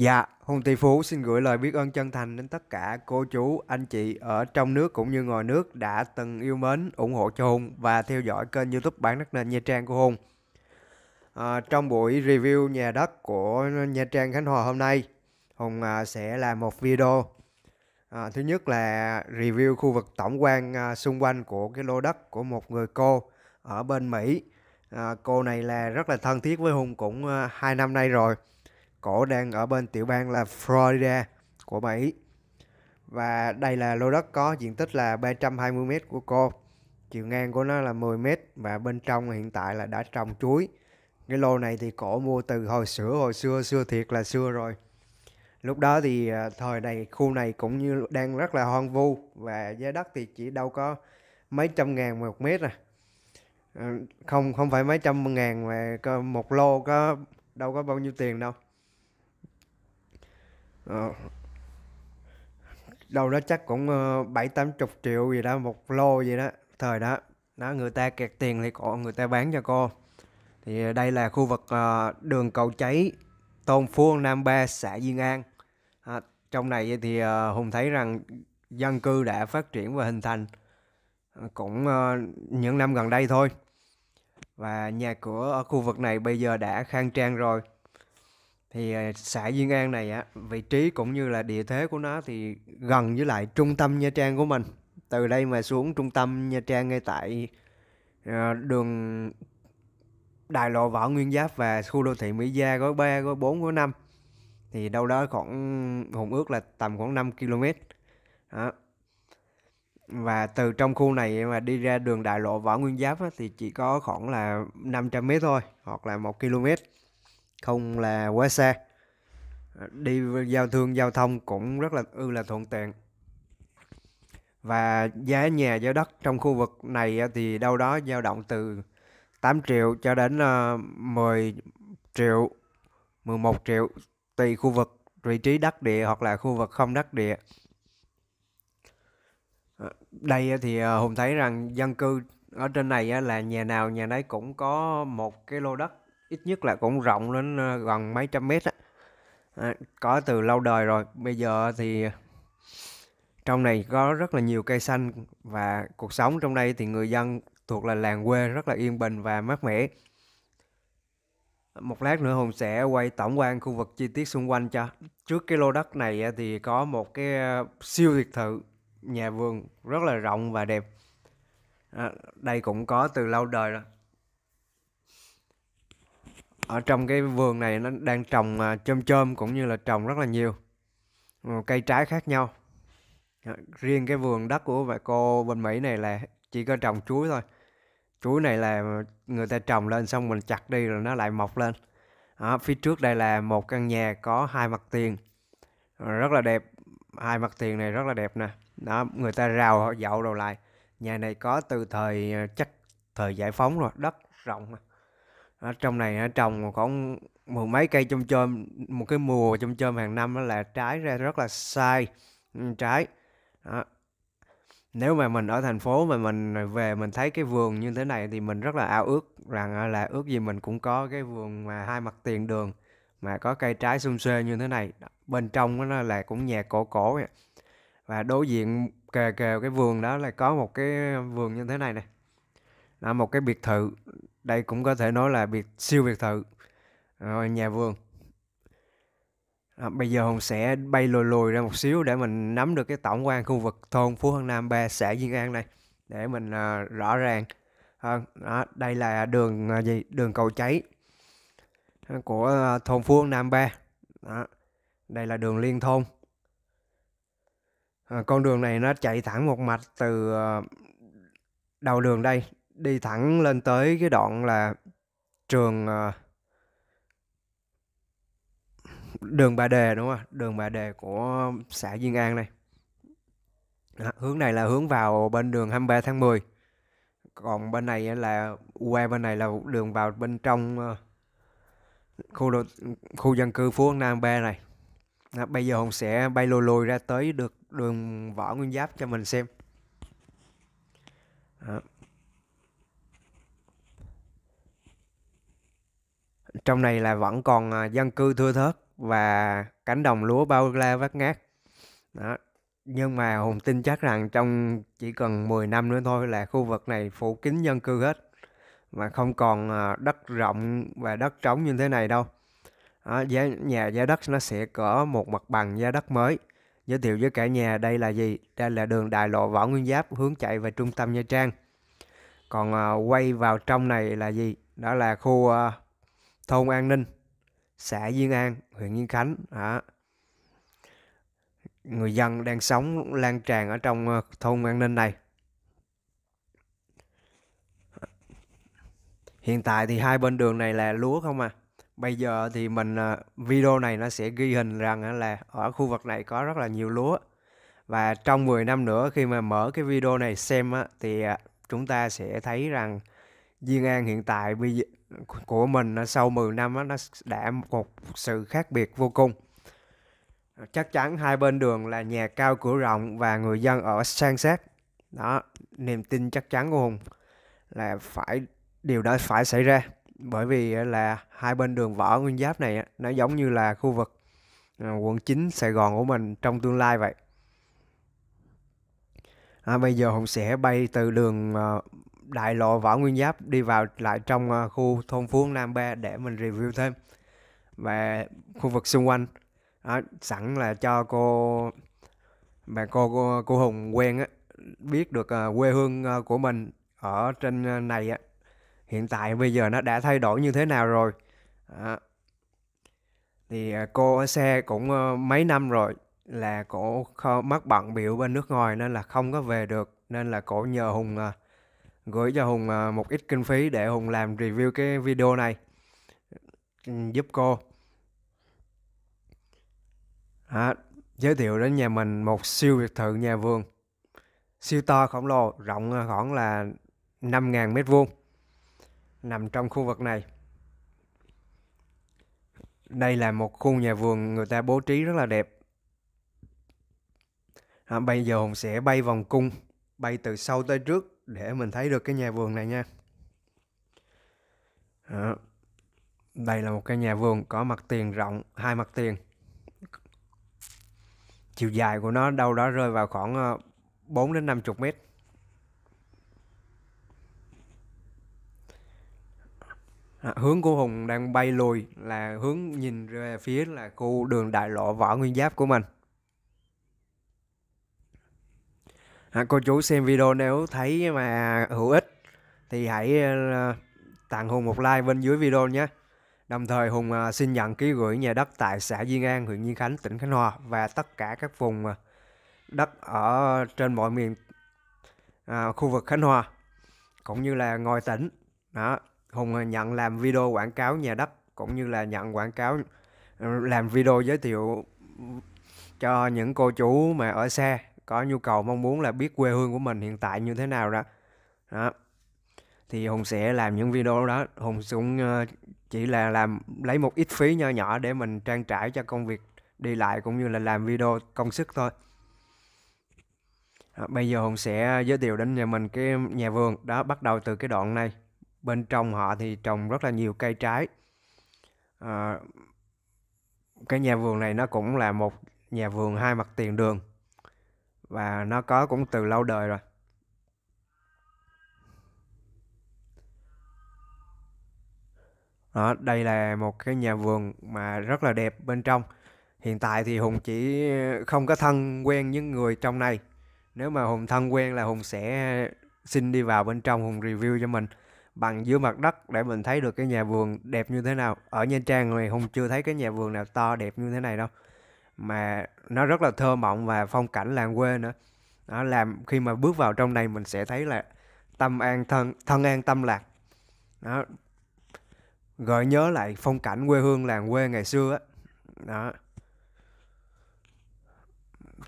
Dạ, Hùng Tỷ Phú xin gửi lời biết ơn chân thành đến tất cả cô chú, anh chị ở trong nước cũng như ngoài nước đã từng yêu mến, ủng hộ cho Hùng và theo dõi kênh youtube bản đất nền Nha Trang của Hùng. À, trong buổi review nhà đất của Nha Trang Khánh Hòa hôm nay, Hùng à, sẽ làm một video. À, thứ nhất là review khu vực tổng quan à, xung quanh của cái lô đất của một người cô ở bên Mỹ. À, cô này là rất là thân thiết với Hùng cũng à, năm nay rồi cổ đang ở bên tiểu bang là Florida của Mỹ. Và đây là lô đất có diện tích là 320 m của cô. Chiều ngang của nó là 10 m và bên trong hiện tại là đã trồng chuối. Cái lô này thì cổ mua từ hồi sửa hồi xưa xưa thiệt là xưa rồi. Lúc đó thì à, thời này khu này cũng như đang rất là hoang vu và giá đất thì chỉ đâu có mấy trăm ngàn một mét à ờ, không không phải mấy trăm ngàn mà một lô có đâu có bao nhiêu tiền đâu Ờ. đầu đó chắc cũng ờ, bảy tám chục triệu gì đó một lô gì đó thời đó đó người ta kẹt tiền thì cô người ta bán cho cô thì ờ, đây là khu vực đường cầu cháy tôn phuông nam ba xã duyên an à, trong này thì hùng thấy rằng dân cư đã phát triển và hình thành cũng những năm gần đây thôi và nhà cửa ở khu vực này bây giờ đã khang trang rồi thì à, xã Duyên An này á vị trí cũng như là địa thế của nó thì gần với lại trung tâm Nha Trang của mình từ đây mà xuống trung tâm Nha Trang ngay tại à, đường đại lộ Võ Nguyên Giáp và khu đô thị Mỹ Gia gói 3, gói 4, gói 5 thì đâu đó khoảng hùng ước là tầm khoảng 5 km đó. và từ trong khu này mà đi ra đường đại lộ Võ Nguyên Giáp á, thì chỉ có khoảng là 500 m thôi hoặc là 1 km không là quá xa đi giao thương giao thông cũng rất là ư là thuận tiện và giá nhà giá đất trong khu vực này thì đâu đó dao động từ 8 triệu cho đến 10 ờ, triệu 11 triệu tùy khu vực vị trí đắc địa hoặc là khu vực không đắc địa ờ, đây thì ờ, Hùng thấy rằng dân cư ở trên này là nhà nào nhà nấy cũng có một cái lô đất ít nhất là cũng rộng đến ờ, gần mấy trăm mét á à, có từ lâu đời rồi bây giờ thì trong này có rất là nhiều cây xanh và cuộc sống trong đây thì người dân thuộc là làng quê rất là yên bình và mát mẻ một lát nữa hùng sẽ quay tổng quan khu vực chi tiết xung quanh cho trước cái lô đất này thì có một cái ờ, siêu biệt thự nhà vườn rất là rộng và đẹp à, đây cũng có từ lâu đời rồi ở trong cái vườn này nó đang trồng à, chôm chôm cũng như là trồng rất là nhiều cây trái khác nhau riêng cái vườn đất của bà cô bên Mỹ này là chỉ có trồng chuối thôi chuối này là người ta trồng lên xong mình chặt đi rồi nó lại mọc lên à, phía trước đây là một căn nhà có hai mặt tiền rất là đẹp hai mặt tiền này rất là đẹp nè đó người ta rào dậu đầu lại nhà này có từ thời à, chắc thời giải phóng rồi đất rộng mà ở trong này trồng khoảng mười mấy cây chôm chôm một cái mùa chôm chôm hàng năm đó là trái ra rất là sai ừ, trái đó. nếu mà mình ở thành phố mà mình về mình thấy cái vườn như thế này thì mình rất là ao ước rằng là ước gì mình cũng có cái vườn mà hai mặt tiền đường mà có cây trái xum xuê như thế này bên trong nó là cũng nhà cổ cổ vậy. và đối diện kề kề cái vườn đó là có một cái vườn như thế này này là một cái biệt thự đây cũng có thể nói là biệt siêu biệt thự rồi nhà vườn à, bây giờ hùng sẽ bay lùi lùi ra một xíu để mình nắm được cái tổng quan khu vực thôn phú hưng nam 3 xã diên an này để mình à, rõ ràng hơn ờ, à, đây là đường à, gì đường cầu cháy của à, thôn phú hưng nam 3 đó. đây là đường liên thôn à, con đường này nó chạy thẳng một mạch từ à, đầu đường đây đi thẳng lên tới cái đoạn là trường ờ, đường Bà Đề đúng không? Đường Bà Đề của xã Diên An này. Đó, hướng này là hướng vào bên đường 23 tháng 10. Còn bên này là qua bên này là đường vào bên trong ờ, khu đô, khu dân cư Phú Nam 3 này. Đó, bây giờ Hùng sẽ bay lùi lùi ra tới được đường Võ Nguyên Giáp cho mình xem. Đó. trong này là vẫn còn à, dân cư thưa thớt và cánh đồng lúa bao la vắt ngát đó. nhưng mà hùng tin chắc rằng trong chỉ cần 10 năm nữa thôi là khu vực này phủ kín dân cư hết mà không còn à, đất rộng và đất trống như thế này đâu đó, giá nhà giá đất nó sẽ có một mặt bằng giá đất mới giới thiệu với cả nhà đây là gì đây là đường đại lộ võ nguyên giáp hướng chạy về trung tâm nha trang còn uh, quay vào trong này là gì đó là khu uh, thôn An Ninh, xã Diên An, huyện Diên Khánh. Đó. Người dân đang sống lan tràn ở trong ờ, thôn An Ninh này. Hiện tại thì hai bên đường này là lúa không à. Bây giờ thì mình ờ, video này nó sẽ ghi hình rằng là ở khu vực này có rất là nhiều lúa. Và trong 10 năm nữa khi mà mở cái video này xem á, thì ờ, chúng ta sẽ thấy rằng duyên An hiện tại bây giờ của mình à, sau 10 năm nó đã một sự khác biệt vô cùng chắc chắn hai bên đường là nhà cao cửa rộng và người dân ở san sát đó niềm tin chắc chắn của hùng là phải điều đó phải xảy ra bởi vì à, là hai bên đường võ nguyên giáp này nó giống như là khu vực à, quận 9 Sài Gòn của mình trong tương lai vậy à, bây giờ Hùng sẽ bay từ đường đại lộ Võ Nguyên Giáp đi vào lại trong à, khu thôn Phú Nam Ba để mình review thêm về khu vực xung quanh đó, sẵn là cho cô bà cô cô, cô Hùng quen á, biết được à, quê hương à, của mình ở trên này á. hiện tại bây giờ nó đã thay đổi như thế nào rồi đó. thì cô ở xe cũng mấy năm rồi là cổ mắc bận biểu bên nước ngoài nên là không có về được nên là cổ nhờ Hùng gửi cho Hùng à, một ít kinh phí để Hùng làm review cái video này ừ, giúp cô à, giới thiệu đến nhà mình một siêu biệt thự nhà vườn siêu to khổng lồ rộng à, khoảng là 5.000 mét vuông nằm trong khu vực này đây là một khu nhà vườn người ta bố trí rất là đẹp à, bây giờ hùng sẽ bay vòng cung bay từ sau tới trước để mình thấy được cái nhà vườn này nha Đó. đây là một cái nhà vườn có mặt tiền rộng hai mặt tiền chiều dài của nó đâu đó rơi vào khoảng 4 ờ, đến 50 mét À, hướng của Hùng đang bay lùi là hướng nhìn về phía là khu đường đại lộ Võ Nguyên Giáp của mình. à, cô chú xem video nếu thấy mà hữu ích thì hãy ờ, tặng Hùng một like bên dưới video nhé. Đồng thời Hùng ờ, xin nhận ký gửi nhà đất tại xã Diên An, huyện Diên Khánh, tỉnh Khánh Hòa và tất cả các vùng ờ, đất ở trên mọi miền à, khu vực Khánh Hòa cũng như là ngoài tỉnh. Đó, Hùng nhận làm video quảng cáo nhà đất cũng như là nhận quảng cáo làm video giới thiệu cho những cô chú mà ở xa có nhu cầu mong muốn là biết quê hương của mình hiện tại như thế nào đó đó thì hùng sẽ làm những video đó hùng cũng ờ, chỉ là làm lấy một ít phí nho nhỏ để mình trang trải cho công việc đi lại cũng như là làm video công sức thôi đó, bây giờ hùng sẽ giới thiệu đến nhà mình cái nhà vườn đó bắt đầu từ cái đoạn này bên trong họ thì trồng rất là nhiều cây trái à, cái nhà vườn này nó cũng là một nhà vườn hai mặt tiền đường và nó có cũng từ lâu đời rồi Đó, đây là một cái nhà vườn mà rất là đẹp bên trong. Hiện tại thì Hùng chỉ không có thân quen những người trong này. Nếu mà Hùng thân quen là Hùng sẽ xin đi vào bên trong Hùng review cho mình bằng dưới mặt đất để mình thấy được cái nhà vườn đẹp như thế nào. Ở Nha Trang này Hùng chưa thấy cái nhà vườn nào to đẹp như thế này đâu mà nó rất là thơ mộng và phong cảnh làng quê nữa nó làm khi mà bước vào trong này mình sẽ thấy là tâm an thân thân an tâm lạc đó gợi nhớ lại phong cảnh quê hương làng quê ngày xưa á đó.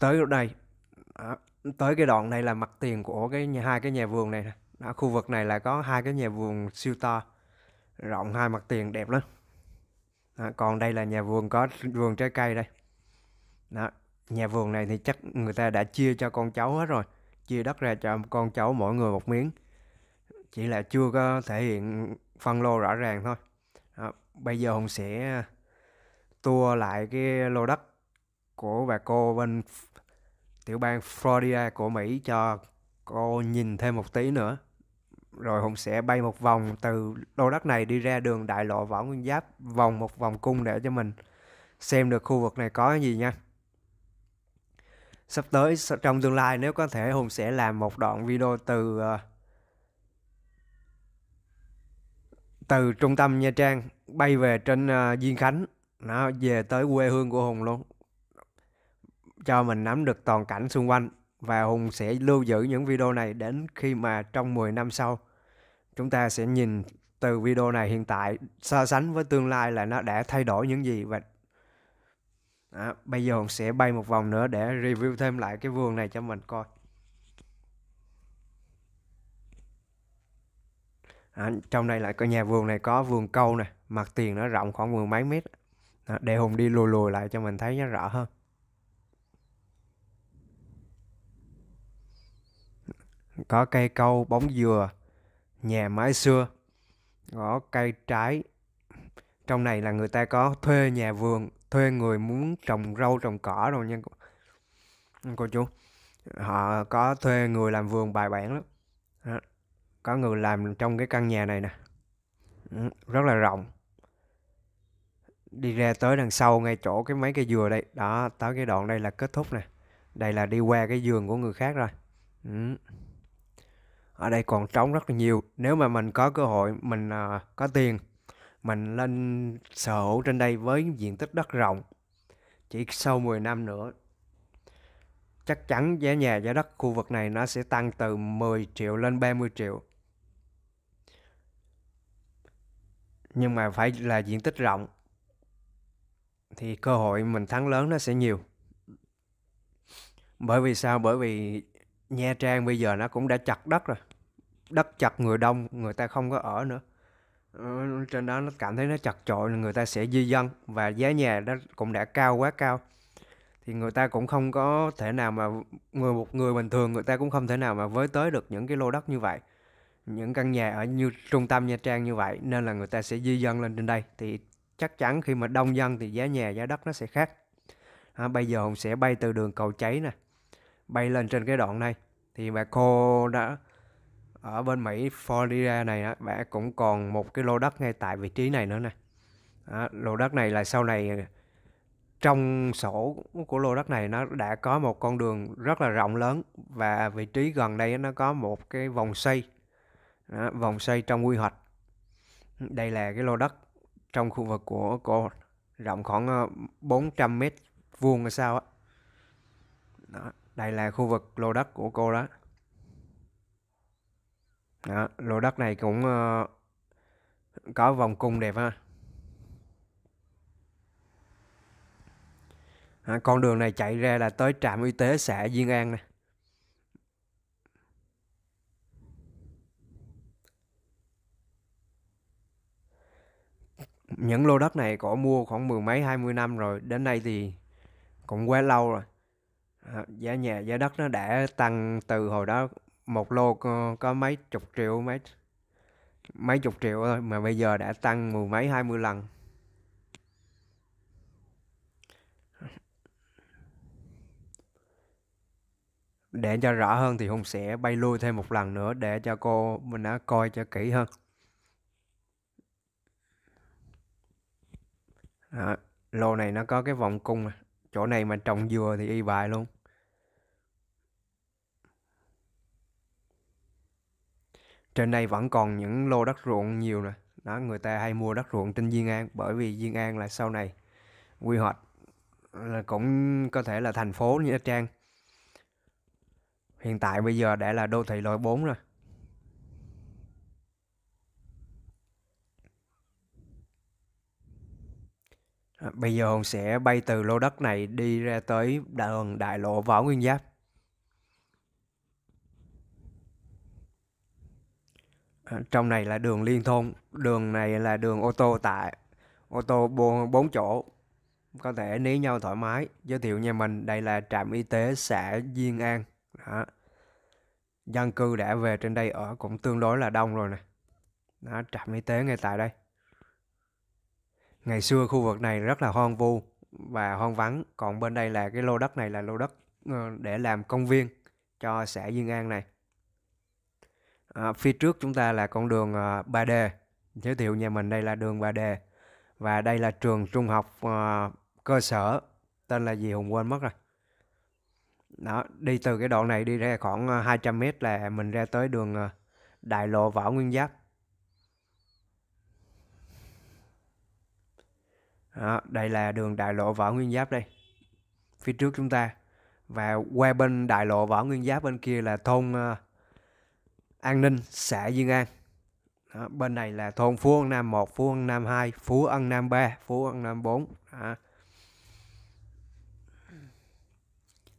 tới lúc này đó. tới cái đoạn này là mặt tiền của cái nhà, hai cái nhà vườn này đó. khu vực này là có hai cái nhà vườn siêu to rộng hai mặt tiền đẹp lắm đó. còn đây là nhà vườn có vườn trái cây đây đó nhà vườn này thì chắc người ta đã chia cho con cháu hết rồi chia đất ra cho con cháu mỗi người một miếng chỉ là chưa có thể hiện phân lô rõ ràng thôi đó. bây giờ hùng sẽ à, tua lại cái lô đất của bà cô bên tiểu bang Florida của Mỹ cho cô nhìn thêm một tí nữa rồi Hùng sẽ bay một vòng từ lô đất này đi ra đường đại lộ Võ Nguyên Giáp vòng một vòng cung để cho mình xem được khu vực này có gì nha sắp tới trong tương lai nếu có thể Hùng sẽ làm một đoạn video từ ờ, từ trung tâm Nha Trang bay về trên uh, Diên Khánh nó về tới quê hương của Hùng luôn cho mình nắm được toàn cảnh xung quanh và Hùng sẽ lưu giữ những video này đến khi mà trong 10 năm sau chúng ta sẽ nhìn từ video này hiện tại so sánh với tương lai là nó đã thay đổi những gì và đó, bây giờ Hùng sẽ bay một vòng nữa để review thêm lại cái vườn này cho mình coi đó, trong đây lại có nhà vườn này có vườn câu nè mặt tiền nó rộng khoảng mười mấy mét đó, để Hùng đi lùi lùi lại cho mình thấy nó rõ hơn có cây câu bóng dừa nhà mái xưa có cây trái trong này là người ta có thuê nhà vườn thuê người muốn trồng rau trồng cỏ rồi nha ừ, cô chú họ có thuê người làm vườn bài bản lắm đó. có người làm trong cái căn nhà này nè ừ, rất là rộng đi ra tới đằng sau ngay chỗ cái mấy cây dừa đây đó tới cái đoạn đây là kết thúc nè đây là đi qua cái giường của người khác rồi ừ. ở đây còn trống rất là nhiều nếu mà mình có cơ hội mình uh, có tiền mình lên sở hữu trên đây với diện tích đất rộng chỉ sau 10 năm nữa chắc chắn giá nhà giá đất khu vực này nó sẽ tăng từ 10 triệu lên 30 triệu nhưng mà phải là diện tích rộng thì cơ hội mình thắng lớn nó sẽ nhiều bởi vì sao bởi vì nha trang bây giờ nó cũng đã chặt đất rồi đất chặt người đông người ta không có ở nữa Ờ, trên đó nó cảm thấy nó chật chội là người ta sẽ di dân và giá nhà đó cũng đã cao quá cao thì người ta cũng không có thể nào mà người một người bình thường người ta cũng không thể nào mà với tới được những cái lô đất như vậy những căn nhà ở như trung tâm nha trang như vậy nên là người ta sẽ di dân lên trên đây thì chắc chắn khi mà đông dân thì giá nhà giá đất nó sẽ khác à, bây giờ hùng sẽ bay từ đường cầu cháy nè bay lên trên cái đoạn này thì bà cô đã ở bên Mỹ Florida này đó, bạn cũng còn một cái lô đất ngay tại vị trí này nữa nè đó, lô đất này là sau này trong sổ của lô đất này nó đã có một con đường rất là rộng lớn và vị trí gần đây nó có một cái vòng xây đó, vòng xây trong quy hoạch đây là cái lô đất trong khu vực của cô rộng khoảng 400 ờ, mét vuông hay sao á đây là khu vực lô đất của cô đó đó, lô đất này cũng uh, có vòng cung đẹp ha. À, con đường này chạy ra là tới trạm y tế xã Diên An nè. Những lô đất này có mua khoảng mười mấy hai mươi năm rồi, đến nay thì cũng quá lâu rồi. À, giá nhà giá đất nó đã tăng từ hồi đó một lô có, mấy chục triệu mấy mấy chục triệu thôi mà bây giờ đã tăng mười mấy hai mươi lần để cho rõ hơn thì hùng sẽ bay lui thêm một lần nữa để cho cô mình đã coi cho kỹ hơn Đó, à, lô này nó có cái vòng cung chỗ này mà trồng dừa thì y bài luôn trên đây vẫn còn những lô đất ruộng nhiều nè đó người ta hay mua đất ruộng trên Diên An bởi vì Diên An là sau này quy hoạch là cũng có thể là thành phố như Trang hiện tại bây giờ đã là đô thị loại 4 rồi Bây giờ Hùng sẽ bay từ lô đất này đi ra tới đường đại lộ Võ Nguyên Giáp. Ờ, trong này là đường liên thôn đường này là đường ô tô tại ô tô bốn chỗ có thể ní nhau thoải mái giới thiệu nhà mình đây là trạm y tế xã Diên An đó. dân cư đã về trên đây ở cũng tương đối là đông rồi nè đó, trạm y tế ngay tại đây ngày xưa khu vực này rất là hoang vu và hoang vắng còn bên đây là cái lô đất này là lô đất ờ, để làm công viên cho xã Diên An này À, phía trước chúng ta là con đường à, ờ, 3D. Giới thiệu nhà mình đây là đường 3D. Và đây là trường trung học à, cơ sở tên là gì Hùng quên mất rồi. Đó, đi từ cái đoạn này đi ra khoảng 200 m là mình ra tới đường à, Đại lộ Võ Nguyên Giáp. Đó, đây là đường đại lộ Võ Nguyên Giáp đây. Phía trước chúng ta. Và qua bên đại lộ Võ Nguyên Giáp bên kia là thôn uh, An Ninh, xã Duyên An. Đó, bên này là thôn Phú Ân Nam 1, Phú Ân Nam 2, Phú Ân Nam 3, Phú Ân Nam 4. Đó.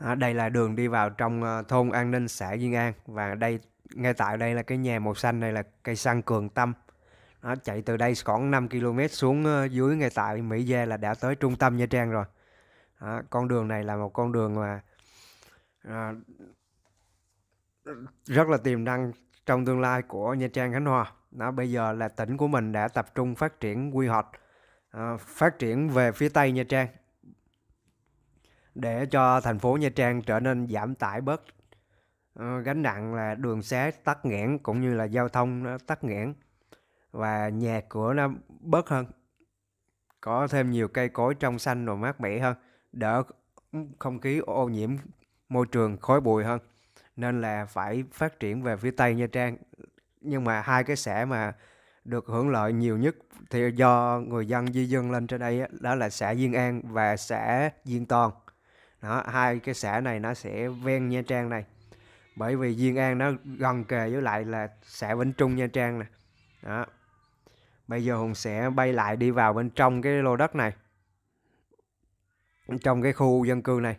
Đó, đây là đường đi vào trong ờ, thôn An Ninh, xã Duyên An và đây ngay tại đây là cái nhà màu xanh này là cây xăng Cường Tâm. Đó, chạy từ đây khoảng 5 km xuống ờ, dưới ngay tại Mỹ Gia là đã tới trung tâm Nha Trang rồi. Đó, con đường này là một con đường mà à, rất là tiềm năng trong tương lai của Nha Trang Khánh Hòa. Đó, bây giờ là tỉnh của mình đã tập trung phát triển quy hoạch à, phát triển về phía Tây Nha Trang để cho thành phố Nha Trang trở nên giảm tải bớt à, gánh nặng là đường xá tắc nghẽn cũng như là giao thông nó tắc nghẽn và nhà cửa nó bớt hơn có thêm nhiều cây cối trong xanh rồi mát mẻ hơn đỡ không khí ô nhiễm môi trường khói bụi hơn nên là phải phát triển về phía tây nha trang nhưng mà hai cái xã mà được hưởng lợi nhiều nhất thì do người dân di dân lên trên đây đó là xã Diên An và xã Diên Toàn. Đó, hai cái xã này nó sẽ ven Nha Trang này. Bởi vì Diên An nó gần kề với lại là xã Vĩnh Trung Nha Trang nè Đó. Bây giờ Hùng sẽ bay lại đi vào bên trong cái lô đất này. Trong cái khu dân cư này.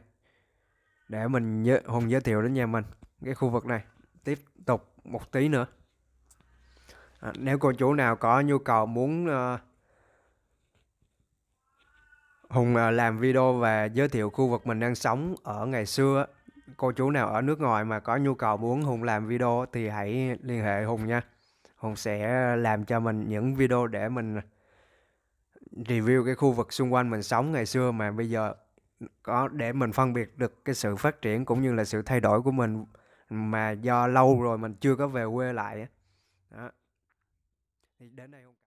Để mình Hùng giới thiệu đến nhà mình cái khu vực này tiếp tục một tí nữa à, nếu cô chú nào có nhu cầu muốn uh, Hùng ờ, làm video về giới thiệu khu vực mình đang sống ở ngày xưa. Cô chú nào ở nước ngoài mà có nhu cầu muốn Hùng làm video thì hãy liên hệ Hùng nha. Hùng sẽ làm cho mình những video để mình review cái khu vực xung quanh mình sống ngày xưa mà bây giờ có để mình phân biệt được cái sự phát triển cũng như là sự thay đổi của mình mà do lâu rồi mình chưa có về quê lại đó. đến đây